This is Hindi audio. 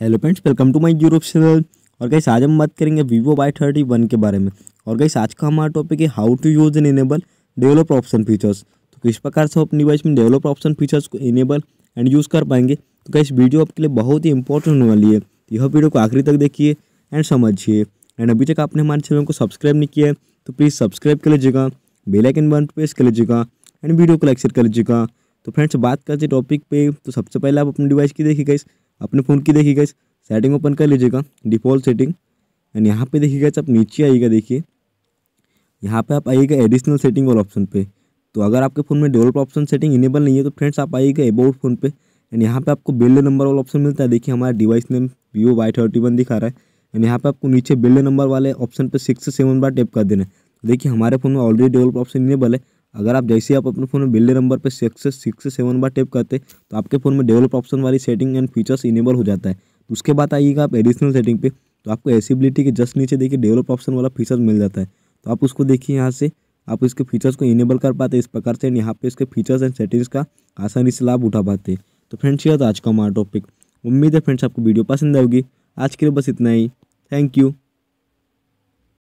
hello friends welcome to my Europe channel और कहीं आज हम बात करेंगे वीवो वाई थर्टी वन के बारे में और कहीं आज का हमारा टॉपिक है how to use and enable develop option features तो किस प्रकार से अपनी डिवाइस में डेवलप ऑप्शन फीचर्स को इनेबल एंड यूज़ कर पाएंगे तो कहीं वीडियो आपके लिए बहुत ही इंपॉर्टेंट होने वाली है तो यह वीडियो को आखिरी तक देखिए एंड समझिए एंड अभी तक आपने हमारे चैनल को सब्सक्राइब नहीं किया है तो प्लीज़ सब्सक्राइब कर लीजिएगा बेलाइकन बन प्रेस कर लीजिएगा एंड वीडियो को लाइक शेयर कर लीजिएगा तो फ्रेंड्स बात करते टॉपिक पे तो सबसे पहले आप अपने डिवाइस की देखिएगा इस अपने फ़ोन की देखिएगा इस सेटिंग ओपन कर लीजिएगा डिफ़ॉल्ट सेटिंग एंड यहाँ पे देखिएगा आप नीचे आइएगा देखिए यहाँ पे आप आइएगा एडिशनल सेटिंग वाला ऑप्शन पे तो अगर आपके फ़ोन में डेवलप ऑप्शन सेटिंग इनेबल नहीं है तो फ्रेंड्स आप आइएगा अबाउट फ़ोन पे एंड यहाँ पर आपको बिल्ड नंबर वाला ऑप्शन मिलता है देखिए हमारा device name vivo Y thirty one दिखा रहा है एंड यहाँ पर आपको नीचे बिल्ड नंबर वाले ऑप्शन पर सिक्स से सेवन बार टेप कर देना है तो देखिए हमारे फ़ोन में ऑलरेडी डेवलप ऑप्शन इनेबल है अगर आप जैसे आप अपने फ़ोन में बिल्डर नंबर पर सिक्स सिक्स सेवन बार टैप करते तो आपके फ़ोन में डेवलप ऑप्शन वाली सेटिंग एंड फीचर्स इनेबल हो जाता है तो उसके बाद आइएगा आप एडिशनल सेटिंग पे तो आपको एसिबिलिटी के जस्ट नीचे देखिए डेवलप ऑप्शन वाला फीचर्स मिल जाता है तो आप उसको देखिए यहाँ से आप इसके फीचर्स को इनेबल कर पाते इस प्रकार से यहाँ पे इसके फीचर्स एंड सेटिंग्स का आसानी से लाभ उठा पाते तो फ्रेंड्स ये तो आज का हमारा टॉपिक उम्मीद है फ्रेंड्स आपको वीडियो पसंद आएगी आज के लिए बस इतना ही थैंक यू